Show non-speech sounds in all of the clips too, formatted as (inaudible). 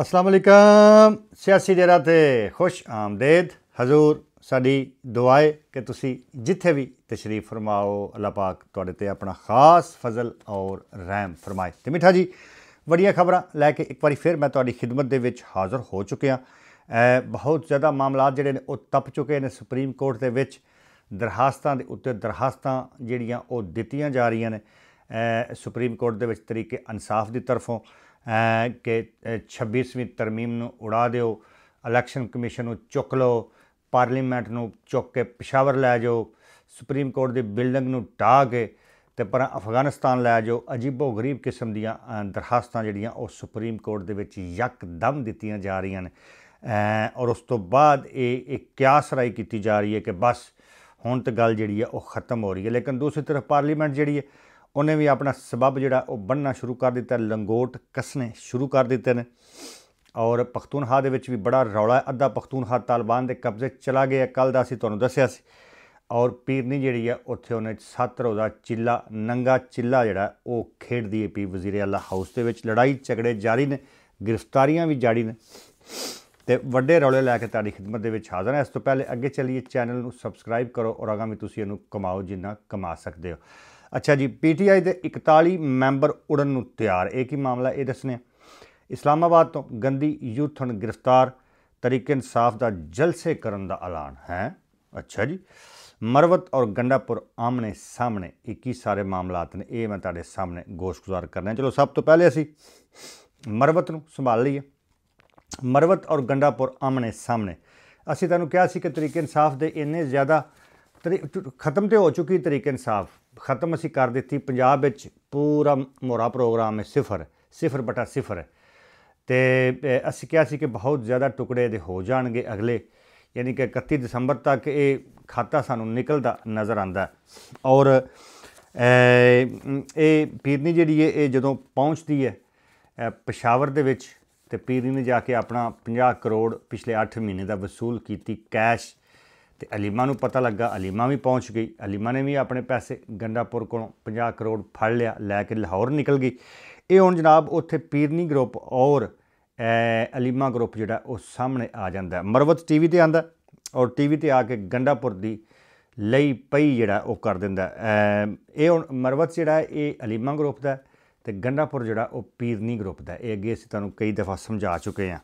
ਅਸਲਾਮ ਅਲੈਕਮ ਸਿਆਸੀ ਡੇਰਾ ਤੇ ਖੁਸ਼ ਆਮਦੇਦ ਹਜ਼ੂਰ ਸਾਡੀ ਦੁਆਏ ਕਿ ਤੁਸੀਂ ਜਿੱਥੇ ਵੀ ਤਸ਼ਰੀਫ ਫਰਮਾਓ ਅੱਲਾ ਪਾਕ ਤੁਹਾਡੇ ਤੇ ਆਪਣਾ ਖਾਸ ਫਜ਼ਲ ਔਰ ਰਹਿਮ ਫਰਮਾਏ ਤੇ ਮਿੱਠਾ ਜੀ ਵੱਡੀਆਂ ਖਬਰਾਂ ਲੈ ਕੇ ਇੱਕ ਵਾਰੀ ਫਿਰ ਮੈਂ ਤੁਹਾਡੀ ਖidmat ਦੇ ਵਿੱਚ ਹਾਜ਼ਰ ਹੋ ਚੁੱਕਿਆ ਐ ਬਹੁਤ ਜ਼ਿਆਦਾ ਮਾਮਲਾ ਜਿਹੜੇ ਨੇ ਉਹ ਤਪ ਚੁੱਕੇ ਨੇ ਸੁਪਰੀਮ ਕੋਰਟ ਦੇ ਵਿੱਚ ਦਰਖਾਸਤਾਂ ਦੇ ਉੱਤੇ ਦਰਖਾਸਤਾਂ ਜਿਹੜੀਆਂ ਉਹ ਦਿੱਤੀਆਂ ਜਾ ਰਹੀਆਂ ਨੇ ਸੁਪਰੀਮ ਕੋਰਟ ਦੇ ਵਿੱਚ ਤਰੀਕੇ ਇਨਸਾਫ ਦੀ ਤਰਫੋਂ ਕਿ 26ਵੀਂ ਤਰਮੀਮ ਨੂੰ ਉਡਾ ਦਿਓ ਇਲੈਕਸ਼ਨ ਕਮਿਸ਼ਨ ਨੂੰ ਚੁੱਕ ਲਓ ਪਾਰਲੀਮੈਂਟ ਨੂੰ ਚੁੱਕ ਕੇ ਪਸ਼ਾਵਰ ਲੈ ਜਾਓ ਸੁਪਰੀਮ ਕੋਰਟ ਦੀ ਬਿਲਡਿੰਗ ਨੂੰ ਢਾ ਕੇ ਤੇ ਪਰ ਅਫਗਾਨਿਸਤਾਨ ਲੈ ਜਾਓ ਅਜੀਬੋ ਗਰੀਬ ਕਿਸਮ ਦੀਆਂ ਦਰਖਾਸਤਾਂ ਜਿਹੜੀਆਂ ਉਹ ਸੁਪਰੀਮ ਕੋਰਟ ਦੇ ਵਿੱਚ ਯਕਦਮ ਦਿੱਤੀਆਂ ਜਾ ਰਹੀਆਂ ਨੇ ਔਰ ਉਸ ਤੋਂ ਬਾਅਦ ਇਹ ਇੱਕ ਕਿਆਸ ਰਾਈ ਕੀਤੀ ਜਾ ਰਹੀ ਹੈ ਕਿ ਬਸ ਹੁਣ ਤਾਂ ਗੱਲ ਜਿਹੜੀ ਹੈ ਉਹ ਖਤਮ ਹੋ ਰਹੀ ਹੈ ਲੇਕਿਨ ਦੂਸਰੀ ਤਰਫ ਪਾਰਲੀਮੈਂਟ ਜਿਹੜੀ ਹੈ ਉਹਨੇ ਵੀ ਆਪਣਾ ਸਬਬ ਜਿਹੜਾ ਉਹ ਬੰਨਣਾ ਸ਼ੁਰੂ ਕਰ ਦਿੱਤਾ ਲੰਗੋਟ ਕਸਨੇ ਸ਼ੁਰੂ ਕਰ ਦਿੱਤੇ ਨੇ ਔਰ ਹਾ ਦੇ ਵਿੱਚ ਵੀ ਬੜਾ ਰੌਲਾ ਅੱਧਾ ਹਾ ਤਾਲਿਬਾਨ ਦੇ ਕਬਜ਼ੇ ਚਲਾ ਗਿਆ ਕੱਲ ਦਾ ਅਸੀਂ ਤੁਹਾਨੂੰ ਦੱਸਿਆ ਸੀ ਔਰ ਪੀਰਨੀ ਜਿਹੜੀ ਹੈ ਉੱਥੇ ਉਹਨੇ ਸੱਤ ਰੋਜ਼ਾ ਚਿੱਲਾ ਨੰਗਾ ਚਿੱਲਾ ਜਿਹੜਾ ਉਹ ਖੇਡਦੀ ਹੈ ਪੀ ਵਜ਼ੀਰ ਅੱਲਾ ਹਾਊਸ ਦੇ ਵਿੱਚ ਲੜਾਈ ਝਗੜੇ ਜਾਰੀ ਨੇ ਗ੍ਰਿਫਤਾਰੀਆਂ ਵੀ ਜਾਰੀ ਨੇ ਤੇ ਵੱਡੇ ਰੌਲੇ ਲੈ ਕੇ ਤੁਹਾਡੀ ਖidmat ਦੇ ਵਿੱਚ ਹਾਜ਼ਰ ਹਾਂ ਇਸ ਤੋਂ ਪਹਿਲੇ ਅੱਗੇ ਚੱਲੀਏ ਚੈਨਲ ਨੂੰ ਸਬਸਕ੍ਰਾਈਬ ਕਰੋ ਔਰ ਵੀ ਤੁਸੀਂ ਇਹਨੂੰ ਕਮਾਓ ਜਿੰਨਾ ਕਮਾ ਸਕਦੇ ਹੋ ਅੱਛਾ ਜੀ ਪੀਟੀਆਈ ਦੇ 41 ਮੈਂਬਰ ਉੜਨ ਨੂੰ ਤਿਆਰ ਇਹ ਕੀ ਮਾਮਲਾ ਇਹ ਦੱਸਨੇ ਇਸਲਾਮਾਬਾਦ ਤੋਂ ਗੰਦੀ ਯੂਥਨ ਗ੍ਰਿਫਤਾਰ ਤਰੀਕੇ ਇਨਸਾਫ ਦਾ ਜਲਸੇ ਕਰਨ ਦਾ ਐਲਾਨ ਹੈ ਅੱਛਾ ਜੀ ਮਰਵਤ ਔਰ ਗੰਡਾਪੁਰ ਆਮਨੇ ਸਾਹਮਣੇ 21 ਸਾਰੇ ਮਾਮਲਾਤ ਨੇ ਇਹ ਮੈਂ ਤੁਹਾਡੇ ਸਾਹਮਣੇ ਗੋਸ਼ਗੁਜ਼ਾਰ ਕਰਨਾ ਚਲੋ ਸਭ ਤੋਂ ਪਹਿਲੇ ਅਸੀਂ ਮਰਵਤ ਨੂੰ ਸੰਭਾਲ ਲਈਏ ਮਰਵਤ ਔਰ ਗੰਡਾਪੁਰ ਆਮਨੇ ਸਾਹਮਣੇ ਅਸੀਂ ਤੁਹਾਨੂੰ ਕਿਹਾ ਸੀ ਕਿ ਤਰੀਕੇ ਇਨਸਾਫ ਦੇ ਇੰਨੇ ਜ਼ਿਆਦਾ ਖਤਮ ਤੇ ਹੋ ਚੁੱਕੀ ਤਰੀਕ ਇਨਸਾਫ ਖਤਮ ਅਸੀਂ ਕਰ ਦਿੱਤੀ ਪੰਜਾਬ ਵਿੱਚ ਪੂਰਾ ਮੋਰਾ ਪ੍ਰੋਗਰਾਮ ਹੈ ਸਿਫਰ ਸਿਫਰ ਬਟਾ ਸਿਫਰ ਤੇ ਅਸੀਂ ਕਿਹਾ ਸੀ ਕਿ ਬਹੁਤ ਜ਼ਿਆਦਾ ਟੁਕੜੇ ਦੇ ਹੋ ਜਾਣਗੇ ਅਗਲੇ ਯਾਨੀ ਕਿ 31 ਦਸੰਬਰ ਤੱਕ ਇਹ ਖਾਤਾ ਸਾਨੂੰ ਨਿਕਲਦਾ ਨਜ਼ਰ ਆਂਦਾ ਔਰ ਇਹ ਪੀਰਨੀ ਜਿਹੜੀ ਹੈ ਇਹ ਜਦੋਂ ਪਹੁੰਚਦੀ ਹੈ ਪਸ਼ਾਵਰ ਦੇ ਵਿੱਚ ਤੇ ਪੀਰਨੀ ਨੇ ਜਾ ਕੇ ਆਪਣਾ 50 ਕਰੋੜ ਪਿਛਲੇ 8 ਮਹੀਨੇ ਦਾ ਵਸੂਲ ਕੀਤੀ ਕੈਸ਼ ਤੇ ਅਲੀਮਾ ਨੂੰ ਪਤਾ ਲੱਗਾ ਅਲੀਮਾ ਵੀ ਪਹੁੰਚ ਗਈ ਅਲੀਮਾ ਨੇ ਵੀ ਆਪਣੇ ਪੈਸੇ ਗੰਡਾਪੁਰ ਕੋਲੋਂ 50 ਕਰੋੜ ਫੜ ਲਿਆ ਲੈ ਕੇ ਲਾਹੌਰ ਨਿਕਲ ਗਈ ਇਹ ਹੁਣ ਜਨਾਬ ਉੱਥੇ ਪੀਰਨੀ ਗਰੁੱਪ ਔਰ ਅਲੀਮਾ ਗਰੁੱਪ ਜਿਹੜਾ ਉਹ ਸਾਹਮਣੇ ਆ ਜਾਂਦਾ ਮਰਵਤ ਟੀਵੀ ਤੇ ਆਂਦਾ ਔਰ ਟੀਵੀ ਤੇ ਆ ਕੇ ਗੰਡਾਪੁਰ ਦੀ ਲਈ ਪਈ ਜਿਹੜਾ ਉਹ ਕਰ ਦਿੰਦਾ ਇਹ ਹੁਣ ਮਰਵਤ ਜਿਹੜਾ ਇਹ ਅਲੀਮਾ ਗਰੁੱਪ ਦਾ ਤੇ ਗੰਡਾਪੁਰ ਜਿਹੜਾ ਉਹ ਪੀਰਨੀ ਗਰੁੱਪ ਦਾ ਇਹ ਅੱਗੇ ਅਸੀਂ ਤੁਹਾਨੂੰ ਕਈ ਦਫਾ ਸਮਝਾ ਚੁੱਕੇ ਆਂ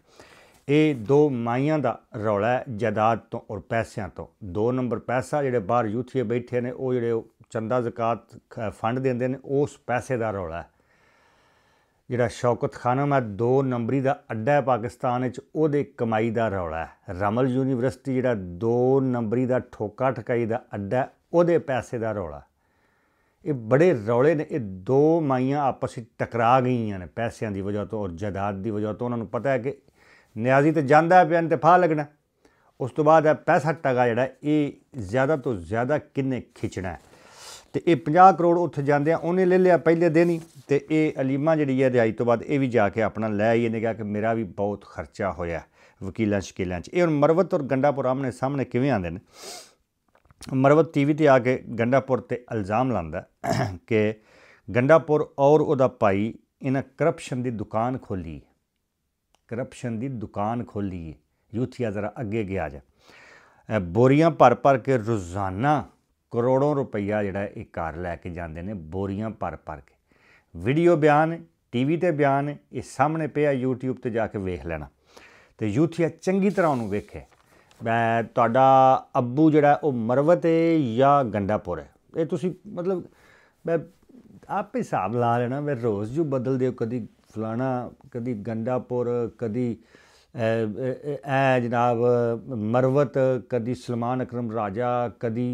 ਇਹ ਦੋ ਮਾਈਆਂ ਦਾ ਰੌਲਾ ਜਾਇਦਾਦ ਤੋਂ ਔਰ ਪੈਸਿਆਂ ਤੋਂ ਦੋ ਨੰਬਰ ਪੈਸਾ ਜਿਹੜੇ ਬਾਹਰ ਯੂਥੀਏ ਬੈਠੇ ਨੇ ਉਹ ਜਿਹੜੇ ਚੰਦਾ ਜ਼ਕਾਤ ਫੰਡ ਦਿੰਦੇ ਨੇ ਉਸ ਪੈਸੇ ਦਾ ਰੌਲਾ ਜਿਹੜਾ ਸ਼ੌਕਤ ਖਾਨਮ ਹੈ ਦੋ ਨੰਬਰੀ ਦਾ ਅੱਡਾ ਹੈ ਪਾਕਿਸਤਾਨ ਵਿੱਚ ਉਹਦੇ ਕਮਾਈ ਦਾ ਰੌਲਾ ਰਮਲ ਯੂਨੀਵਰਸਿਟੀ ਜਿਹੜਾ ਦੋ ਨੰਬਰੀ ਦਾ ਠੋਕਾ ਠਕਾਈ ਦਾ ਅੱਡਾ ਉਹਦੇ ਪੈਸੇ ਦਾ ਰੌਲਾ ਇਹ ਬੜੇ ਰੌਲੇ ਨੇ ਇਹ ਦੋ ਮਾਈਆਂ ਆਪਸ ਵਿੱਚ ਟਕਰਾ ਗਈਆਂ ਨੇ ਪੈਸਿਆਂ ਦੀ ਵਜ੍ਹਾ ਤੋਂ ਔਰ ਜਾਇਦਾਦ ਦੀ ਵਜ੍ਹਾ ਤੋਂ ਉਹਨਾਂ ਨੂੰ ਪਤਾ ਹੈ ਕਿ ਨਿਆਜ਼ੀ ਤੇ ਜਾਂਦਾ ਪਿਆ ਤੇ ਫਾ ਲੱਗਣਾ ਉਸ ਤੋਂ ਬਾਅਦ ਹੈ 65 ਟਕਾ ਜਿਹੜਾ ਇਹ ਜ਼ਿਆਦਾ ਤੋਂ ਜ਼ਿਆਦਾ ਕਿੰਨੇ ਖਿੱਚਣਾ ਤੇ ਇਹ 50 ਕਰੋੜ ਉੱਥੇ ਜਾਂਦੇ ਆ ਉਹਨੇ ਲੈ ਲਿਆ ਪਹਿਲੇ ਦਿਨ ਹੀ ਤੇ ਇਹ ਅਲੀਮਾ ਜਿਹੜੀ ਹੈ ਰਿਆਈ ਤੋਂ ਬਾਅਦ ਇਹ ਵੀ ਜਾ ਕੇ ਆਪਣਾ ਲੈ ਆਈ ਇਹਨੇ ਕਿਹਾ ਕਿ ਮੇਰਾ ਵੀ ਬਹੁਤ ਖਰਚਾ ਹੋਇਆ ਵਕੀਲਾਂ ਸ਼ਕੀਲਾਂ 'ਚ ਇਹ ਹੁਣ ਮਰਵਤ ਔਰ ਗੰਡਾਪੁਰ ਆਮਨੇ ਸਾਹਮਣੇ ਕਿਵੇਂ ਆਂਦੇ ਨੇ ਮਰਵਤ ਟੀਵੀ ਤੇ ਆ ਕੇ ਗੰਡਾਪੁਰ ਤੇ ਇਲਜ਼ਾਮ ਲਾਉਂਦਾ ਕਿ ਗੰਡਾਪੁਰ ਔਰ ਉਹਦਾ ਭਾਈ ਇਹਨਾਂ ਕਰਪਸ਼ਨ ਦੀ ਦੁਕਾਨ ਖੋਲੀ ਕਰਪਸ਼ਨ ਦੀ ਦੁਕਾਨ ਖੋਲੀ ਹੈ ਯੂਥੀਆ ਜ਼ਰਾ ਅੱਗੇ ਗਿਆ ਜਾ ਬੋਰੀਆਂ ਭਰ ਭਰ ਕੇ ਰੋਜ਼ਾਨਾ ਕਰੋੜਾਂ ਰੁਪਈਆ ਜਿਹੜਾ ਇਹ ਕਾਰ ਲੈ ਕੇ ਜਾਂਦੇ ਨੇ ਬੋਰੀਆਂ ਭਰ ਭਰ ਕੇ ਵੀਡੀਓ ਬਿਆਨ ਟੀਵੀ ਤੇ ਬਿਆਨ ਇਹ ਸਾਹਮਣੇ ਪਿਆ YouTube ਤੇ ਜਾ ਕੇ ਵੇਖ ਲੈਣਾ ਤੇ ਯੂਥੀਆ ਚੰਗੀ ਤਰ੍ਹਾਂ ਉਹਨੂੰ ਵੇਖੇ ਮੈਂ ਤੁਹਾਡਾ ਅੱਬੂ ਜਿਹੜਾ ਉਹ ਮਰਵਤ ਹੈ ਜਾਂ ਗੰਡਾਪੁਰ ਹੈ ਇਹ ਤੁਸੀਂ ਮਤਲਬ ਮੈਂ ਆਪੇ ਹਿਸਾਬ ਲਾ ਲੈਣਾ ਮੈਂ ਰੋਜ਼ ਜੂ ਬਦਲਦੇ ਕਦੀ ਫਲਾਣਾ ਕਦੀ ਗੰਡਾਪੁਰ ਕਦੀ ਐ ਜਨਾਬ ਮਰਵਤ ਕਦੀ ਸੁਲਮਾਨ ਅਕਰਮ ਰਾਜਾ ਕਦੀ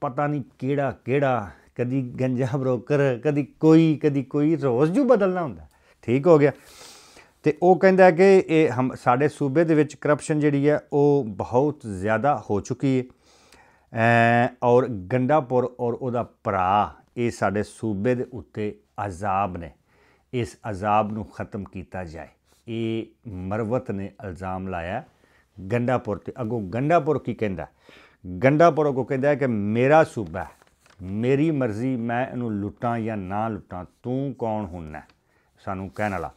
ਪਤਾ ਨਹੀਂ ਕਿਹੜਾ ਕਿਹੜਾ ਕਦੀ ਗੰਜਾ ਬ੍ਰੋਕਰ ਕਦੀ ਕੋਈ ਕਦੀ ਕੋਈ ਰੋਜ਼ ਜੂ ਬਦਲਣਾ ਹੁੰਦਾ ਠੀਕ ਹੋ ਗਿਆ ਤੇ ਉਹ ਕਹਿੰਦਾ ਕਿ ਇਹ ਸਾਡੇ ਸੂਬੇ ਦੇ ਵਿੱਚ ਕਰਪਸ਼ਨ ਜਿਹੜੀ ਹੈ ਉਹ ਬਹੁਤ ਜ਼ਿਆਦਾ ਹੋ ਚੁੱਕੀ ਹੈ ਔਰ ਗੰਡਾਪੁਰ ਔਰ ਉਹਦਾ ਭਰਾ ਇਹ ਸਾਡੇ ਸੂਬੇ ਦੇ ਉੱਤੇ ਅਜ਼ਾਬ ਨੇ ਇਸ ਅਜ਼ਾਬ ਨੂੰ ਖਤਮ ਕੀਤਾ ਜਾਏ ਇਹ ਮਰਵਤ ਨੇ ਇਲਜ਼ਾਮ ਲਾਇਆ ਗੰਡਾਪੁਰ ਤੇ ਅਗੋ ਗੰਡਾਪੁਰ ਕੀ ਕਹਿੰਦਾ ਗੰਡਾਪੁਰ ਕੋ ਕਹਿੰਦਾ ਕਿ ਮੇਰਾ ਸੂਬਾ ਮੇਰੀ ਮਰਜ਼ੀ ਮੈਂ ਇਹਨੂੰ ਲੁੱਟਾਂ ਜਾਂ ਨਾ ਲੁੱਟਾਂ ਤੂੰ ਕੌਣ ਹੁੰਨਾ ਸਾਨੂੰ ਕਹਿਣ ਵਾਲਾ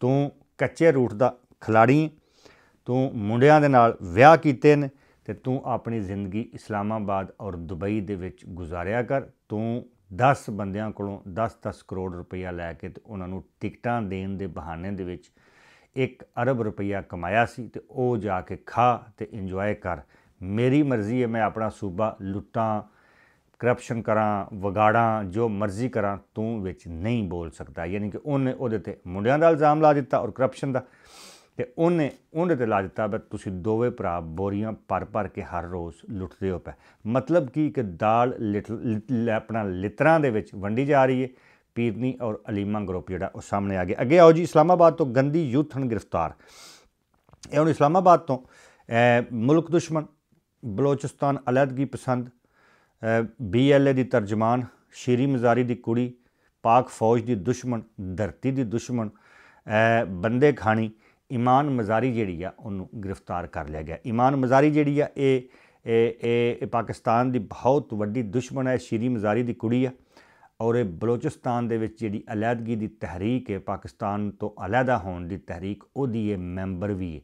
ਤੂੰ ਕੱਚੇ ਰੂਟ ਦਾ ਖਿਲਾੜੀ ਤੂੰ ਮੁੰਡਿਆਂ ਦੇ ਨਾਲ ਵਿਆਹ ਕੀਤੇ ਨੇ ਤੇ ਤੂੰ ਆਪਣੀ ਜ਼ਿੰਦਗੀ ਇਸਲਾਮਾਬਾਦ ਔਰ ਦੁਬਈ ਦੇ ਵਿੱਚ ਗੁਜ਼ਾਰਿਆ ਕਰ ਤੂੰ 10 ਬੰਦਿਆਂ ਕੋਲੋਂ 10-10 ਕਰੋੜ ਰੁਪਈਆ ਲੈ ਕੇ ਤੇ ਉਹਨਾਂ ਨੂੰ ਟਿਕਟਾਂ ਦੇਣ ਦੇ ਬਹਾਨੇ ਦੇ ਵਿੱਚ 1 ਅਰਬ ਰੁਪਈਆ ਕਮਾਇਆ ਸੀ ਤੇ ਉਹ ਜਾ ਕੇ ਖਾ ਤੇ ਇੰਜੋਏ ਕਰ ਮੇਰੀ ਮਰਜ਼ੀ ਹੈ ਮੈਂ ਆਪਣਾ ਸੂਬਾ ਲੁੱਟਾਂ ਕਰਪਸ਼ਨ ਕਰਾਂ ਵਿਗਾੜਾਂ ਜੋ ਮਰਜ਼ੀ ਕਰਾਂ ਤੂੰ ਵਿੱਚ ਨਹੀਂ ਬੋਲ ਸਕਦਾ ਯਾਨੀ ਕਿ ਉਹਨੇ ਉਹਦੇ ਤੇ ਮੁੰਡਿਆਂ ਦਾ ਇਲਜ਼ਾਮ ਲਾ ਦਿੱਤਾ ਔਰ ਕਰਪਸ਼ਨ ਦਾ ਤੇ ਉਹਨੇ ਉਹਨੇ ਤੇ ਲਾ ਦਿੱਤਾ ਬਈ ਤੁਸੀਂ ਦੋਵੇਂ ਭਰਾ ਬੋਰੀਆਂ ਪਰ ਪਰ ਕੇ ਹਰ ਰੋਜ਼ ਲੁੱਟਦੇ ਹੋ ਪੈ ਮਤਲਬ ਕੀ ਕਿ ਦਾਲ ਆਪਣਾ ਲਿਤਰਾਂ ਦੇ ਵਿੱਚ ਵੰਡੀ ਜਾ ਰਹੀ ਹੈ ਪੀਰਨੀ ਔਰ ਅਲੀਮਾ ਗਰੁੱਪ ਜਿਹੜਾ ਉਹ ਸਾਹਮਣੇ ਆ ਗਿਆ ਅੱਗੇ ਆਓ ਜੀ ਇਸਲਾਮਾਬਾਦ ਤੋਂ ਗੰਦੀ ਯੂਥ ਹਨ ਗ੍ਰਿਫਤਾਰ ਇਹ ਹੁਣ ਇਸਲਾਮਾਬਾਦ ਤੋਂ ਮੁਲਕ ਦੁਸ਼ਮਣ ਬਲੋਚਿਸਤਾਨ ਅਲੱਗੀ ਪਸੰਦ ਬੀਐਲਏ ਦੀ ਤਰਜਮਾਨ ਸ਼ੀਰੀ ਮਜ਼ਾਰੀ ਦੀ ਕੁੜੀ ਪਾਕ ਫੌਜ ਦੀ ਦੁਸ਼ਮਣ ਧਰਤੀ ਦੀ ਦੁਸ਼ਮਣ ਬੰਦੇ ਖਾਣੀ ਇਮਾਨ ਮਜ਼ਾਰੀ ਜਿਹੜੀ ਆ ਉਹਨੂੰ ਗ੍ਰਿਫਤਾਰ ਕਰ ਲਿਆ ਗਿਆ ਇਮਾਨ ਮਜ਼ਾਰੀ ਜਿਹੜੀ ਆ ਇਹ ਇਹ ਇਹ ਪਾਕਿਸਤਾਨ ਦੀ ਬਹੁਤ ਵੱਡੀ ਦੁਸ਼ਮਣ ਹੈ ਸ਼ੀਰੀ ਮਜ਼ਾਰੀ ਦੀ ਕੁੜੀ ਆ ਔਰ ਇਹ ਬਲੋਚਿਸਤਾਨ ਦੇ ਵਿੱਚ ਜਿਹੜੀ ਅਲੈਦਗੀ ਦੀ ਤਹਿਰੀਕ ਹੈ ਪਾਕਿਸਤਾਨ ਤੋਂ ਅਲੱਗਾ ਹੋਣ ਦੀ ਤਹਿਰੀਕ ਉਹਦੀ ਇਹ ਮੈਂਬਰ ਵੀ ਹੈ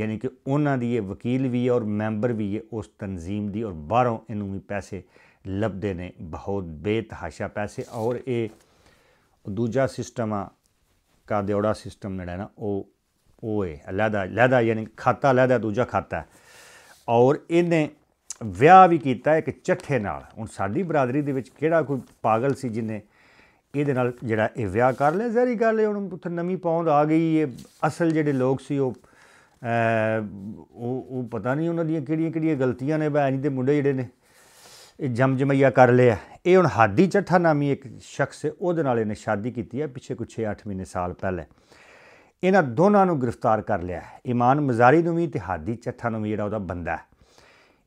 ਯਾਨੀ ਕਿ ਉਹਨਾਂ ਦੀ ਇਹ ਵਕੀਲ ਵੀ ਹੈ ਔਰ ਮੈਂਬਰ ਵੀ ਹੈ ਉਸ ਤਨਜ਼ੀਮ ਦੀ ਔਰ ਬਾਹਰੋਂ ਇਹਨੂੰ ਵੀ ਪੈਸੇ ਲੱਭਦੇ ਨੇ ਬਹੁਤ ਬੇਤਹਾਸ਼ਾ ਪੈਸੇ ਔਰ ਇਹ ਦੂਜਾ ਸਿਸਟਮ ਆ ਕਾ ਦਿਉੜਾ ਸਿਸਟਮ ਜਿਹੜਾ ਨਾ ਉਹ ਓਏ ਅਲੱਦਾ ਅਲੱਦਾ ਯਾਨੀ ਖਾਤਾ ਅਲੱਦਾ ਦੂਜਾ ਖਾਤਾ ਔਰ ਇਹਨੇ ਵਿਆਹ ਵੀ ਕੀਤਾ ਇੱਕ ਚੱਠੇ ਨਾਲ ਹੁਣ ਸਾਡੀ ਬਰਾਦਰੀ ਦੇ ਵਿੱਚ ਕਿਹੜਾ ਕੋਈ ਪਾਗਲ ਸੀ ਜਿਨੇ ਇਹਦੇ ਨਾਲ ਜਿਹੜਾ ਇਹ ਵਿਆਹ ਕਰ ਲਿਆ ਜ਼ਹਿਰੀ ਗੱਲ ਹੈ ਹੁਣ ਉੱਥੇ ਨਵੀਂ ਪੌਂਦ ਆ ਗਈ ਇਹ ਅਸਲ ਜਿਹੜੇ ਲੋਕ ਸੀ ਉਹ ਉਹ ਉਹ ਪਤਾ ਨਹੀਂ ਉਹਨਾਂ ਦੀਆਂ ਕਿਹੜੀਆਂ ਕਿਹੜੀਆਂ ਗਲਤੀਆਂ ਨੇ ਬੈਂਜ ਦੇ ਮੁੰਡੇ ਜਿਹੜੇ ਨੇ ਇਹ ਜਮਜਮਈਆ ਕਰ ਲਿਆ ਇਹ ਹੁਣ ਹਾਦੀ ਚੱਠਾ ਨਾਮੀ ਇੱਕ ਸ਼ਖਸ ਹੈ ਉਹਦੇ ਨਾਲ ਇਹਨੇ ਸ਼ਾਦੀ ਕੀਤੀ ਹੈ ਪਿੱਛੇ ਕੁਛ 6 8 ਮਹੀਨੇ ਸਾਲ ਪਹਿਲੇ ਇਹਨਾਂ ਦੋਨਾਂ ਨੂੰ ਗ੍ਰਿਫਤਾਰ ਕਰ ਲਿਆ ਹੈ ਇਮਾਨ ਮਜ਼ਾਰੀ ਨੂੰ ਵੀ ਤੇ ਹਾਦੀ ਚੱਠਾ ਨੂੰ ਵੀ ਜਿਹੜਾ ਉਹਦਾ ਬੰਦਾ ਹੈ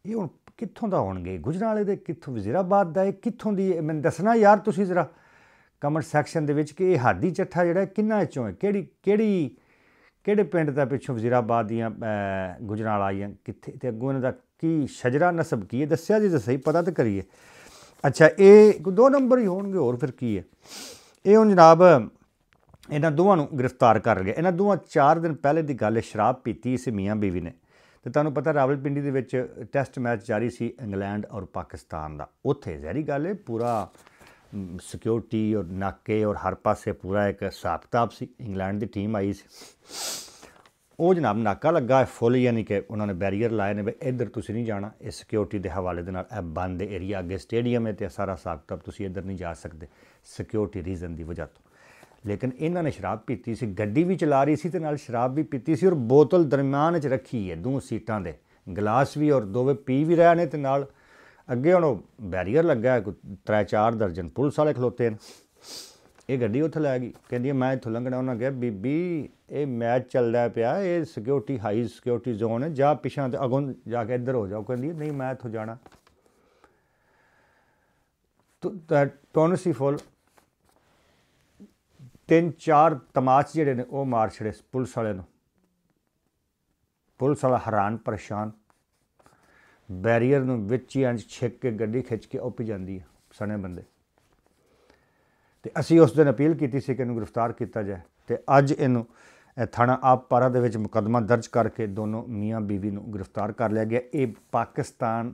ਇਹ ਹੁਣ ਕਿੱਥੋਂ ਦਾ ਹੋਣਗੇ ਗੁਜਰਾਲੇ ਦੇ ਕਿੱਥੋਂ ਵਜ਼ੀਰਾਬਾਦ ਦਾ ਇਹ ਕਿੱਥੋਂ ਦੀ ਮੈਨੂੰ ਦੱਸਣਾ ਯਾਰ ਤੁਸੀਂ ਜ਼ਰਾ ਕਮੈਂਟ ਸੈਕਸ਼ਨ ਦੇ ਵਿੱਚ ਕਿ ਇਹ ਹਾਦੀ ਚੱਠਾ ਜਿਹੜਾ ਕਿੰਨਾ ਚੋਂ ਹੈ ਕਿਹੜੀ ਕਿਹੜੀ ਕਿਹੜੇ ਪਿੰਡ ਦਾ ਪਿੱਛੋਂ ਵਜ਼ੀਰਾਬਾਦ ਦੀਆਂ ਗੁਜਰਾਲਾ ਆਈਆਂ ਕਿੱਥੇ ਤੇ ਅੱਗੋਂ ਇਹਨਾਂ ਦਾ ਕੀ ਸ਼ਜਰਾ ਨਸਬ ਕੀ ਹੈ ਦੱਸਿਆ ਜੀ ਤਾਂ ਸਹੀ ਪਤਾ ਤਾਂ ਕਰੀਏ ਅੱਛਾ ਇਹ ਦੋ ਨੰਬਰ ਹੀ ਹੋਣਗੇ ਹੋਰ ਫਿਰ ਕੀ ਹੈ ਇਹ ਹੁਣ ਜਨਾਬ ਇਹਨਾਂ ਦੋਵਾਂ ਨੂੰ ਗ੍ਰਿਫਤਾਰ ਕਰ ਲਿਆ ਇਹਨਾਂ ਦੋਵਾਂ 4 ਦਿਨ ਪਹਿਲੇ ਦੀ ਗੱਲ ਹੈ ਸ਼ਰਾਬ ਪੀਤੀ ਇਸ ਮੀਆਂ ਬੀਵੀ ਨੇ ਤੇ ਤੁਹਾਨੂੰ ਪਤਾ ਰਾਵਲਪਿੰਡੀ ਦੇ ਵਿੱਚ ਟੈਸਟ ਮੈਚ ਜਾਰੀ ਸੀ ਇੰਗਲੈਂਡ ਔਰ ਪਾਕਿਸਤਾਨ ਦਾ ਉੱਥੇ ਜ਼ਹਿਰੀ ਗੱਲ ਹੈ ਪੂਰਾ ਸਿਕਿਉਰਿਟੀ ਔਰ ਨਾਕੇ ਔਰ ਹਰ ਪਾਸੇ ਪੂਰਾ ਇੱਕ ਸਾਫਤਾਬ ਸੀ ਇੰਗਲੈਂਡ ਦੀ ਟੀਮ ਆਈ ਸੀ ਉਹ ਜਨਾਬ ਨਾਕਾ ਲੱਗਾ ਫੁੱਲ ਯਾਨੀ ਕਿ ਉਹਨਾਂ ਨੇ ਬੈਰੀਅਰ ਲਾਏ ਨੇ ਵੀ ਇੱਧਰ ਤੁਸੀਂ ਨਹੀਂ ਜਾਣਾ ਇਹ ਸਿਕਿਉਰਿਟੀ ਦੇ ਹਵਾਲੇ ਦੇ ਨਾਲ ਇਹ ਬੰਦ ਏਰੀਆ ਅੱਗੇ ਸਟੇਡੀਅਮ ਹੈ ਤੇ ਸਾਰਾ ਸਾਫਤਾਬ ਤੁਸੀਂ ਇੱਧਰ ਨਹੀਂ ਜਾ ਸਕਦੇ ਸਿਕਿਉਰਿਟੀ ਰੀਜ਼ਨ ਦੀ ਵਜ੍ਹਾ ਤੋਂ ਲੇਕਿਨ ਇਹਨਾਂ ਨੇ ਸ਼ਰਾਬ ਪੀਤੀ ਸੀ ਗੱਡੀ ਵੀ ਚਲਾ ਰਹੀ ਸੀ ਤੇ ਨਾਲ ਸ਼ਰਾਬ ਵੀ ਪੀਤੀ ਸੀ ਔਰ ਬੋਤਲ ਦਰਮਿਆਨ ਵਿੱਚ ਰੱਖੀ ਹੈ ਦੋ ਸੀਟਾਂ ਦੇ ਗਲਾਸ ਵੀ ਔਰ ਦੋਵੇਂ ਪੀ ਵੀ ਰਹੇ ਨੇ ਤੇ ਨਾਲ ਅੱਗੇ ਹੁਣ ਬੈਰੀਅਰ ਲੱਗਾ ਹੈ ਤਰੇ ਚਾਰ ਦਰਜਨ ਪੁਲਿਸ ਵਾਲੇ ਖਲੋਤੇ ਨੇ ਇਹ ਗੱਡੀ ਉੱਥੇ ਲੈ ਗਈ ਕਹਿੰਦੀ ਮੈਂ ਇੱਥੋਂ ਲੰਘਣਾ ਉਹਨਾਂ ਕਿਹਾ ਬੀਬੀ ਇਹ ਮੈਚ ਚੱਲਦਾ ਪਿਆ ਇਹ ਸਿਕਿਉਰਿਟੀ ਹਾਈ ਸਿਕਿਉਰਿਟੀ ਜ਼ੋਨ ਹੈ ਜਾ ਪਿਛਾਂ ਤੇ ਅਗੋਂ ਜਾ ਕੇ ਇੱਧਰ ਹੋ ਜਾਓ ਕਹਿੰਦੀ ਨਹੀਂ ਮੈਂ ਇੱਥੋਂ ਜਾਣਾ ਤੋ ਦੈਟ ਟੋਨਸੀ ਫੁੱਲ ਤਿੰਨ ਚਾਰ ਤਮਾਚ ਜਿਹੜੇ ਨੇ ਉਹ ਮਾਰ ਛੜੇ ਪੁਲਿਸ ਵਾਲੇ ਨੂੰ ਪੁਲਿਸ ਵਾਲਾ ਹੈਰਾਨ ਪਰੇਸ਼ਾਨ ਬੈਰੀਅਰ ਨੂੰ ਵਿੱਚ ਹੀ ਅੰਜ ਛਿੱਕ ਕੇ ਗੱਡੀ ਖਿੱਚ ਕੇ ਉੱਪ ਜਾਂਦੀ ਹੈ ਸਣੇ ਬੰਦੇ ਤੇ ਅਸੀਂ ਉਸ ਦਿਨ ਅਪੀਲ ਕੀਤੀ ਸੀ ਕਿ ਇਹਨੂੰ ਗ੍ਰਿਫਤਾਰ ਕੀਤਾ ਜਾਏ ਤੇ ਅੱਜ ਇਹਨੂੰ ਥਾਣਾ ਆਪਪਾਰਾ ਦੇ ਵਿੱਚ ਮੁਕਦਮਾ ਦਰਜ ਕਰਕੇ ਦੋਨੋਂ ਮੀਆਂ ਬੀਵੀ ਨੂੰ ਗ੍ਰਿਫਤਾਰ ਕਰ ਲਿਆ ਗਿਆ ਇਹ ਪਾਕਿਸਤਾਨ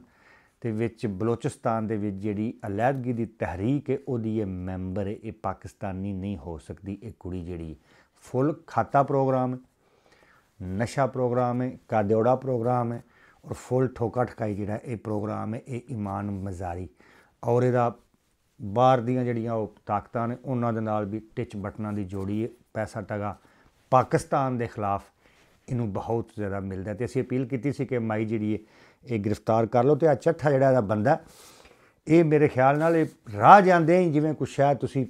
ਤੇ ਵਿੱਚ ਬਲੋਚਿਸਤਾਨ ਦੇ ਵਿੱਚ ਜਿਹੜੀ ਅਲੈਦਗੀ ਦੀ ਤਹਿਰੀਕ ਹੈ ਉਹਦੀ ਇਹ ਮੈਂਬਰ ਹੈ ਇਹ ਪਾਕਿਸਤਾਨੀ ਨਹੀਂ ਹੋ ਸਕਦੀ ਇਹ ਕੁੜੀ ਜਿਹੜੀ ਫੁੱਲ ਖਾਤਾ ਪ੍ਰੋਗਰਾਮ ਹੈ ਨਸ਼ਾ ਪ੍ਰੋਗਰਾਮ ਹੈ ਕਾਦਿਓੜਾ ਪ੍ਰੋਗਰਾਮ ਹੈ ਔਰ ਫੁੱਲ ਠੋਕਾ ਠਕਾਈ ਜਿਹੜਾ ਇਹ ਪ੍ਰੋਗਰਾਮ ਹੈ ਇਹ ਇਮਾਨ ਮਜ਼ਾਰੀ ਔਰ ਇਹਦਾ ਬਾਹਰ ਦੀਆਂ ਜਿਹੜੀਆਂ ਉਹ ਤਾਕਤਾਂ ਨੇ ਉਹਨਾਂ ਦੇ ਨਾਲ ਵੀ ਟਿਚ ਬਟਨਾਂ ਦੀ ਜੋੜੀ ਹੈ ਪੈਸਾ ਟਗਾ ਪਾਕਿਸਤਾਨ ਦੇ ਖਿਲਾਫ ਇਹਨੂੰ ਬਹੁਤ ਜ਼ਿਆਦਾ ਮਿਲਦਾ ਤੇ ਅਸੀਂ ਅਪੀਲ ਕੀਤੀ ਸੀ ਕਿ ਮਾਈ ਜਿਹੜੀ ਹੈ ਇਹ ਗ੍ਰਿਫਤਾਰ ਕਰ ਲਓ ਤੇ ਆ ਚੱਠਾ ਜਿਹੜਾ ਇਹਦਾ ਬੰਦਾ ਇਹ ਮੇਰੇ ਖਿਆਲ ਨਾਲ ਇਹ ਰਾਹ ਜਾਂਦੇ ਹੀ ਜਿਵੇਂ ਕੁਛ ਸ਼ਾਇਦ ਤੁਸੀਂ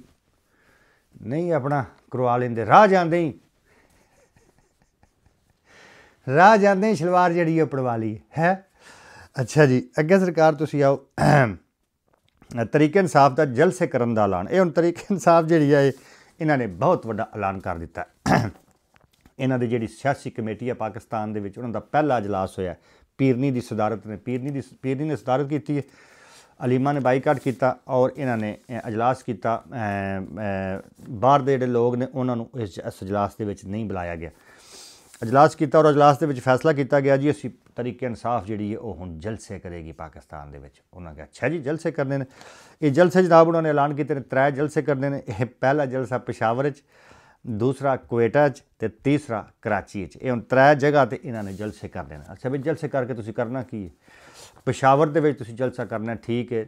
ਨਹੀਂ ਆਪਣਾ ਕਰਵਾ ਲੈਂਦੇ ਰਾਹ ਜਾਂਦੇ ਹੀ ਰਾਹ ਜਾਂਦੇ ਹੀ ਸ਼ਲਵਾਰ ਜਿਹੜੀ ਉਹ ਪੜਵਾ ਲਈ ਹੈ ਅੱਛਾ ਜੀ ਅੱਗੇ ਸਰਕਾਰ ਤੁਸੀਂ ਆਓ ਤਰੀਕੇ ਇਨਸਾਫ ਦਾ ਜਲਸੇ ਕਰਨ ਦਾ ਐਲਾਨ ਇਹ ਹੁਣ ਤਰੀਕੇ ਇਨਸਾਫ ਜਿਹੜੀ ਹੈ ਇਹਨਾਂ ਨੇ ਬਹੁਤ ਵੱਡਾ ਐਲਾਨ ਕਰ ਦਿੱਤਾ ਇਹਨਾਂ ਦੀ ਜਿਹੜੀ ਸਿਆਸੀ ਕਮੇਟੀ ਆ ਪਾਕਿਸਤਾਨ ਦੇ ਵਿੱਚ ਉਹਨਾਂ ਦਾ ਪਹਿਲਾ اجلاس ਹੋਇਆ ਪੀਰਨੀ ਦੀ ਸਦਾਰਤ ਨੇ ਪੀਰਨੀ ਦੀ ਪੀਰਨੀ ਨੇ ਸਦਾਰਤ ਕੀਤੀ ਹੈ ਅਲੀਮਾ ਨੇ ਬਾਈਕਾਟ ਕੀਤਾ ਔਰ ਇਹਨਾਂ ਨੇ اجلاس ਕੀਤਾ ਬਾਹਰ ਦੇ ਜਿਹੜੇ ਲੋਕ ਨੇ ਉਹਨਾਂ ਨੂੰ ਇਸ اجلاس ਦੇ ਵਿੱਚ ਨਹੀਂ ਬੁਲਾਇਆ ਗਿਆ اجلاس ਕੀਤਾ ਔਰ اجلاس ਦੇ ਵਿੱਚ ਫੈਸਲਾ ਕੀਤਾ ਗਿਆ ਜੀ ਅਸੀਂ ਤਰੀਕੇ ਇਨਸਾਫ ਜਿਹੜੀ ਹੈ ਉਹ ਹੁਣ ਜਲਸੇ ਕਰੇਗੀ ਪਾਕਿਸਤਾਨ ਦੇ ਵਿੱਚ ਉਹਨਾਂ ਕਿਹਾ ਅੱਛਾ ਜੀ ਜਲਸੇ ਕਰਨੇ ਨੇ ਇਹ ਜਲਸੇ ਜਨਾਬ ਉਹਨਾਂ ਨੇ ਐਲਾਨ ਕੀਤੇ ਨੇ ਤਰੇ ਜਲਸੇ ਕਰਨੇ ਨੇ ਇਹ ਪਹਿਲਾ ਜਲਸਾ ਪਸ਼ਾਵਰ ਵਿੱਚ ਦੂਸਰਾ ਕੁਵੇਟਾ 'ਚ ਤੇ ਤੀਸਰਾ ਕਰਾਚੀ 'ਚ ਇਹ ਹੁਣ ਤਰੇ ਜਗ੍ਹਾ ਤੇ ਇਹਨਾਂ ਨੇ ਜਲਸੇ ਕਰ ਦੇਣਾ ਅੱਛਾ ਵੀ ਜਲਸੇ ਕਰਕੇ ਤੁਸੀਂ ਕਰਨਾ ਕੀ ਹੈ ਪਸ਼ਾਵਰ ਦੇ ਵਿੱਚ ਤੁਸੀਂ ਜਲਸਾ ਕਰਨਾ ਠੀਕ ਹੈ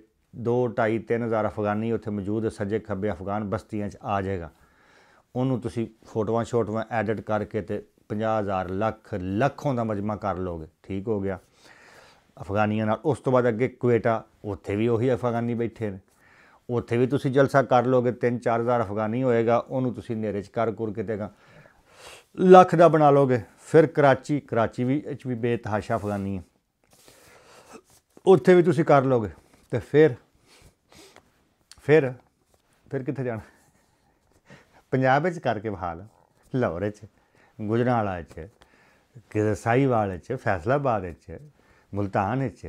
2 2.5 3000 ਅਫਗਾਨੀ ਉੱਥੇ ਮੌਜੂਦ ਹੈ ਸੱਜੇ ਖੱਬੇ ਅਫਗਾਨ ਬਸਤੀਆਂ 'ਚ ਆ ਜਾਏਗਾ ਉਹਨੂੰ ਤੁਸੀਂ ਫੋਟੋਆਂ ਛੋਟਵਾਂ ਐਡਿਟ ਕਰਕੇ ਤੇ 50000 ਲੱਖ ਲੱਖੋਂ ਦਾ ਮਜਮਾ ਕਰ ਲੋਗੇ ਠੀਕ ਹੋ ਗਿਆ ਅਫਗਾਨੀਆਂ ਨਾਲ ਉਸ ਤੋਂ ਬਾਅਦ ਅੱਗੇ ਕੁਵੇਟਾ ਉੱਥੇ ਵੀ ਉਹੀ ਅਫਗਾਨੀ ਬੈਠੇ ਨੇ ਉੱਥੇ ਵੀ ਤੁਸੀਂ ਜਲਸਾ ਕਰ ਲੋਗੇ 3-4000 ਅਫਗਾਨੀ ਹੋਏਗਾ ਉਹਨੂੰ ਤੁਸੀਂ ਨੇਰੇ ਚ ਕਰ ਕੁਰ ਕੇ ਤੇਗਾ ਲੱਖ ਦਾ ਬਣਾ ਲੋਗੇ ਫਿਰ ਕਰਾਚੀ ਕਰਾਚੀ ਵੀ ਵਿੱਚ ਵੀ ਬੇਤਹਾਸ਼ਾ ਅਫਗਾਨੀ ਹੈ ਉੱਥੇ ਵੀ ਤੁਸੀਂ ਕਰ ਲੋਗੇ ਤੇ ਫਿਰ ਫਿਰ ਫਿਰ ਕਿੱਥੇ ਜਾਣਾ ਪੰਜਾਬ ਵਿੱਚ ਕਰਕੇ ਬਹਾਲ ਲਾਹੌਰ ਵਿੱਚ ਗੁਜਰਾਂਵਾਲਾ ਵਿੱਚ ਕਿਤੇ ਸਾਈਵਾਲ ਵਿੱਚ ਫੈਸਲਾਬਾਦ ਵਿੱਚ ਮੁਲਤਾਨ ਵਿੱਚ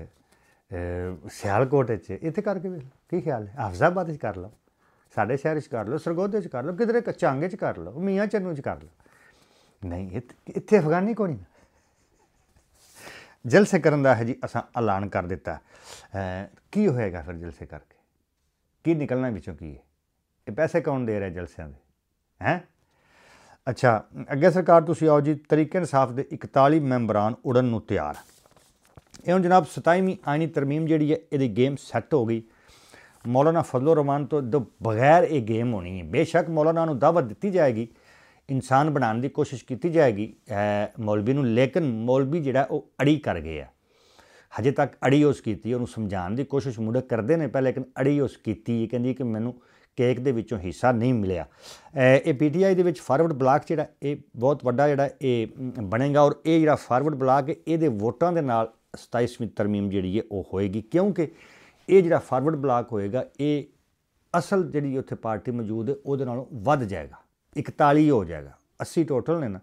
ਸਿਆਲਕੋਟ 'ਚ ਇੱਥੇ ਕਰਕੇ ਵੇਖ ਕੀ ਖਿਆਲ ਹੈ ਹਫਜ਼ਾਬਾਦ 'ਚ ਕਰ ਲਓ ਸਾਡੇ ਸ਼ਹਿਰ 'ਚ ਕਰ ਲਓ ਸਰਗੋਧੇ 'ਚ ਕਰ ਲਓ ਕਿਧਰੇ ਕਚਾਂਗੇ 'ਚ ਕਰ ਲਓ ਮੀਆਂ ਚੰਨੂ 'ਚ ਕਰ ਲਓ ਨਹੀਂ ਇੱਥੇ ਅਫਗਾਨੀ ਕੋਈ ਨਹੀਂ ਜਲਸੇ ਕਰਨ ਦਾ ਹੈ ਜੀ ਅਸਾਂ ਐਲਾਨ ਕਰ ਦਿੱਤਾ ਕੀ ਹੋਏਗਾ ਫਿਰ ਜਲਸੇ ਕਰਕੇ ਕੀ ਨਿਕਲਣਾ ਵਿੱਚੋਂ ਕੀ ਹੈ ਇਹ ਪੈਸੇ ਕੌਣ ਦੇ ਰਿਹਾ ਜਲਸਿਆਂ ਦੇ ਹੈ ਅੱਛਾ ਅੱਗੇ ਸਰਕਾਰ ਤੁਸੀਂ ਆਓ ਜੀ ਤਰੀਕੇ ਇਨਸਾਫ ਦੇ 41 ਮੈਂਬਰਾਂ ਉੜਨ ਨੂੰ ਤਿਆਰ ਇਹ ਹੁਣ ਜਨਾਬ 27ਵੀਂ ਆਇਨੀ ਤਰਮੀਮ ਜਿਹੜੀ ਹੈ ਇਹਦੀ ਗੇਮ ਸੈੱਟ ਹੋ ਗਈ ਮੌਲਾਨਾ ਫਜ਼ਲੁਰ ਰਹਿਮਾਨ ਤੋਂ ਬਗੈਰ ਇਹ ਗੇਮ ਹੋਣੀ ਹੈ ਬੇਸ਼ੱਕ ਮੌਲਾਨਾ ਨੂੰ ਦਾਵਤ ਦਿੱਤੀ ਜਾਏਗੀ ਇਨਸਾਨ ਬਣਾਉਣ ਦੀ ਕੋਸ਼ਿਸ਼ ਕੀਤੀ ਜਾਏਗੀ ਮੌਲਵੀ ਨੂੰ ਲੇਕਿਨ ਮੌਲਵੀ ਜਿਹੜਾ ਉਹ ਅੜੀ ਕਰ ਗਿਆ ਹਜੇ ਤੱਕ ਅੜੀ ਉਸ ਕੀਤੀ ਉਹਨੂੰ ਸਮਝਾਉਣ ਦੀ ਕੋਸ਼ਿਸ਼ ਮੁੜ ਕਰਦੇ ਨੇ ਪਰ ਲੇਕਿਨ ਅੜੀ ਉਸ ਕੀਤੀ ਇਹ ਕਹਿੰਦੀ ਕਿ ਮੈਨੂੰ ਕੇਕ ਦੇ ਵਿੱਚੋਂ ਹਿੱਸਾ ਨਹੀਂ ਮਿਲਿਆ ਇਹ ਪੀਟੀਆਈ ਦੇ ਵਿੱਚ ਫਾਰਵਰਡ ਬਲਾਕ ਜਿਹੜਾ ਇਹ ਬਹੁਤ ਵੱਡਾ ਜਿਹੜਾ ਇਹ ਬਣੇਗਾ ਔਰ ਇਹ ਜਿਹੜਾ ਫਾਰਵਰਡ ਬਲਾਕ ਇਹਦੇ ਵੋਟਾਂ ਦੇ ਨਾਲ 27ਵੀਂ ਤਰਮੀਮ ਜਿਹੜੀ ਹੈ ਉਹ ਹੋਏਗੀ ਕਿਉਂਕਿ ਇਹ ਜਿਹੜਾ ਫਾਰਵਰਡ ਬਲਾਕ ਹੋਏਗਾ ਇਹ ਅਸਲ ਜਿਹੜੀ ਉੱਥੇ ਪਾਰਟੀ ਮੌਜੂਦ ਹੈ ਉਹਦੇ ਨਾਲੋਂ ਵੱਧ ਜਾਏਗਾ 41 ਹੋ ਜਾਏਗਾ 80 ਟੋਟਲ ਨੇ ਨਾ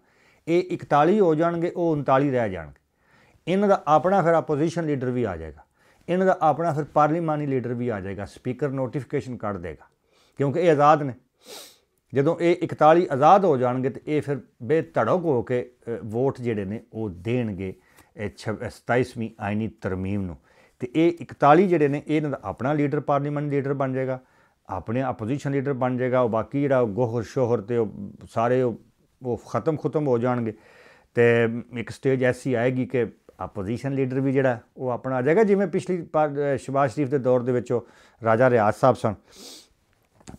ਇਹ 41 ਹੋ ਜਾਣਗੇ ਉਹ 39 ਰਹਿ ਜਾਣਗੇ ਇਹਨਾਂ ਦਾ ਆਪਣਾ ਫਿਰ ਆਪੋਜੀਸ਼ਨ ਲੀਡਰ ਵੀ ਆ ਜਾਏਗਾ ਇਹਨਾਂ ਦਾ ਆਪਣਾ ਫਿਰ ਪਾਰਲੀਮਾਨੀ ਲੀਡਰ ਵੀ ਆ ਜਾਏਗਾ ਸਪੀਕਰ ਨੋਟੀਫਿਕੇਸ਼ਨ ਕੱਢ ਦੇਗਾ ਕਿਉਂਕਿ ਇਹ ਆਜ਼ਾਦ ਨੇ ਜਦੋਂ ਇਹ 41 ਆਜ਼ਾਦ ਹੋ ਜਾਣਗੇ ਤੇ ਇਹ ਫਿਰ ਬੇਤੜਕ ਹੋ ਕੇ ਵੋਟ ਜਿਹੜੇ ਨੇ ਉਹ ਦੇਣਗੇ 27ਵੀਂ ਆਇਨੀ ਤਰਮੀਮ ਨੂੰ ਤੇ ਇਹ 41 ਜਿਹੜੇ ਨੇ ਇਹਨਾਂ ਦਾ ਆਪਣਾ ਲੀਡਰ ਪਾਰਲੀਮੈਂਟ ਲੀਡਰ ਬਣ ਜਾਏਗਾ ਆਪਣੇ ਆਪੋਜੀਸ਼ਨ ਲੀਡਰ ਬਣ ਜਾਏਗਾ ਉਹ ਬਾਕੀ ਜਿਹੜਾ ਗੋਹਰ ਸ਼ੋਹਰ ਤੇ ਉਹ ਸਾਰੇ ਉਹ ਖਤਮ ਖਤਮ ਹੋ ਜਾਣਗੇ ਤੇ ਇੱਕ ਸਟੇਜ ਐਸੀ ਆਏਗੀ ਕਿ ਆਪੋਜੀਸ਼ਨ ਲੀਡਰ ਵੀ ਜਿਹੜਾ ਉਹ ਆਪਣਾ ਆ ਜਾਏਗਾ ਜਿਵੇਂ ਪਿਛਲੀ ਸ਼ਬਾਸ਼ ਸ਼ਰੀਫ ਦੇ ਦੌਰ ਦੇ ਵਿੱਚ ਉਹ ਰਾਜਾ ਰਿਆਜ਼ ਸਾਹਿਬ ਸਨ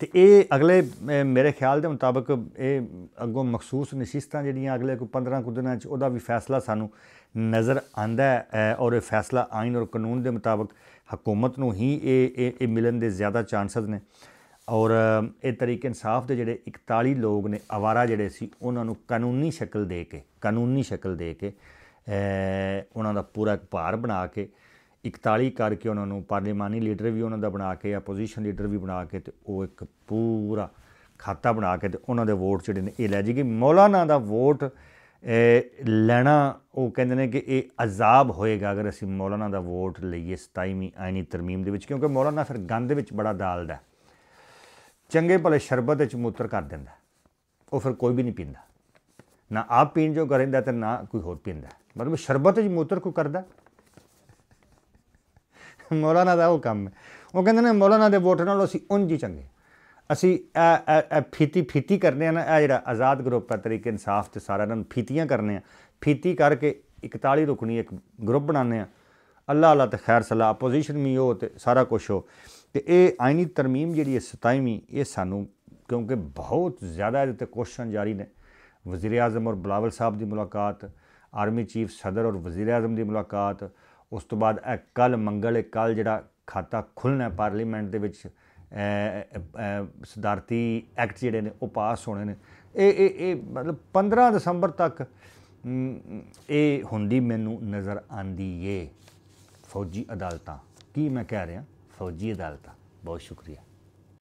ਤੇ ਇਹ ਅਗਲੇ ਮੇਰੇ ਖਿਆਲ ਦੇ ਮੁਤਾਬਕ ਇਹ ਅੱਗੋਂ ਮਖਸੂਸ ਨਿਸ਼ਿਸਤਾਂ ਜਿਹੜੀਆਂ ਅਗਲੇ ਕੋਈ 15 ਕੁ ਦਿਨਾਂ 'ਚ ਉਹਦਾ ਵੀ ਫੈਸਲਾ ਸਾਨੂੰ ਨਜ਼ਰ ਆਂਦਾ ਹੈ ਔਰ ਇਹ ਫੈਸਲਾ ਆਇਨ ਔਰ ਕਾਨੂੰਨ ਦੇ ਮੁਤਾਬਕ ਹਕੂਮਤ ਨੂੰ ਹੀ ਇਹ ਇਹ ਮਿਲਣ ਦੇ ਜ਼ਿਆਦਾ ਚਾਂਸਸ ਨੇ ਔਰ ਇਹ ਤਰੀਕੇ ਇਨਸਾਫ ਦੇ ਜਿਹੜੇ 41 ਲੋਕ ਨੇ ਆਵਾਰਾ ਜਿਹੜੇ ਸੀ ਉਹਨਾਂ ਨੂੰ ਕਾਨੂੰਨੀ ਸ਼ਕਲ ਦੇ ਕੇ ਕਾਨੂੰਨੀ ਸ਼ਕਲ ਦੇ ਕੇ ਉਹਨਾਂ ਦਾ ਪੂਰਾ ਇੱਕ ਭਾਰ ਬਣਾ ਕੇ 41 ਕਰਕੇ ਉਹਨਾਂ ਨੂੰ ਪਾਰਲੀਮਾਨੀ ਲੀਡਰ ਵੀ ਉਹਨਾਂ ਦਾ ਬਣਾ ਕੇ ਆਪੋਜੀਸ਼ਨ ਲੀਡਰ ਵੀ ਬਣਾ ਕੇ ਤੇ ਉਹ ਇੱਕ ਪੂਰਾ ਖਾਤਾ ਬਣਾ ਕੇ ਤੇ ਉਹਨਾਂ ਦੇ ਵੋਟ ਜਿਹੜੇ ਨੇ ਇਹ ਲੈ ਜੀ ਕਿ ਮੌਲਾਨਾ ਦਾ ਵੋਟ ਲੈਣਾ ਉਹ ਕਹਿੰਦੇ ਨੇ ਕਿ ਇਹ ਅਜ਼ਾਬ ਹੋਏਗਾ ਅਗਰ ਅਸੀਂ ਮੌਲਾਨਾ ਦਾ ਵੋਟ ਲਈਏ 27ਵੀਂ ਆਇਨੀ ਤਰਮੀਮ ਦੇ ਵਿੱਚ ਕਿਉਂਕਿ ਮੌਲਾਨਾ ਫਿਰ ਗੰਦ ਵਿੱਚ ਬੜਾ ਦਾਲਦਾ ਚੰਗੇ ਭਲੇ ਸ਼ਰਬਤ ਵਿੱਚ ਮੂਤਰ ਕਰ ਦਿੰਦਾ ਉਹ ਫਿਰ ਕੋਈ ਵੀ ਨਹੀਂ ਪੀਂਦਾ ਨਾ ਆਪ ਪੀਣ ਜੋ ਕਰਿੰਦਾ ਤੇ ਨਾ ਕੋਈ ਹੋਰ ਪੀਂਦਾ ਮਤਲਬ ਸ਼ਰਬਤ ਵਿੱਚ ਮੂਤਰ ਕੋ ਕਰਦਾ (laughs) ਮੌਲਾਨਾ ਦਾ ਉਹ ਕੰਮ ਹੈ ਉਹ ਕਹਿੰਦੇ ਨੇ ਮੌਲਾਨਾ ਦੇ ਵੋਟ ਨਾਲ ਅਸੀਂ ਉਂਝ ਹੀ ਚੰਗੇ ਅਸੀਂ ਇਹ ਫੀਤੀ ਫੀਤੀ ਕਰਦੇ ਆ ਨਾ ਇਹ ਜਿਹੜਾ ਆਜ਼ਾਦ ਗਰੁੱਪ ਹੈ ਤਰੀਕੇ ਇਨਸਾਫ ਤੇ ਸਾਰਿਆਂ ਨੂੰ ਫੀਤੀਆਂ ਕਰਨੇ ਆ ਫੀਤੀ ਕਰਕੇ 41 ਰੁਕਣੀ ਇੱਕ ਗਰੁੱਪ ਬਣਾਉਂਦੇ ਆ ਅੱਲਾ ਅੱਲਾ ਤੇ ਖੈਰ ਸਲਾ ਆਪੋਜੀਸ਼ਨ ਵੀ ਹੋ ਤੇ ਸਾਰਾ ਕੁਝ ਹੋ ਤੇ ਇਹ ਆਇਨੀ ਤਰਮੀਮ ਜਿਹੜੀ ਹੈ 27ਵੀਂ ਇਹ ਸਾਨੂੰ ਕਿਉਂਕਿ ਬਹੁਤ ਜ਼ਿਆਦਾ ਇਹਦੇ ਤੇ ਕੁਐਸਚਨ ਜਾਰੀ ਨੇ ਵਜ਼ੀਰ ਆਜ਼ਮ ਔਰ ਬਲਾਵਲ ਸਾਹਿਬ ਦੀ ਮੁਲਾਕਾਤ ਆਰਮੀ ਚੀਫ ਸਦਰ ਔਰ ਵਜ਼ੀਰ ਆਜ਼ਮ ਦੀ ਮੁਲਾਕਾਤ ਉਸ ਤੋਂ ਬਾਅਦ ਇਹ ਕੱਲ ਮੰਗਲ ਕੱਲ ਜਿਹੜਾ ਖਾਤਾ ਖੁੱਲਣਾ ਪਾਰਲੀਮੈਂਟ ਦੇ ਵਿੱਚ ਸਦਾਰਤੀ ਐਕਟ ਜਿਹੜੇ ਨੇ ਉਹ ਪਾਸ ਹੋਣੇ ਨੇ ਇਹ ਇਹ ਇਹ ਮਤਲਬ 15 ਦਸੰਬਰ ਤੱਕ ਇਹ ਹੁੰਦੀ ਮੈਨੂੰ ਨਜ਼ਰ ਆਂਦੀ ਏ ਫੌਜੀ ਅਦਾਲਤਾਂ ਕੀ ਮੈਂ ਕਹਿ ਰਿਹਾ ਫੌਜੀ ਅਦਾਲਤਾਂ ਬਹੁਤ ਸ਼ੁਕਰੀਆ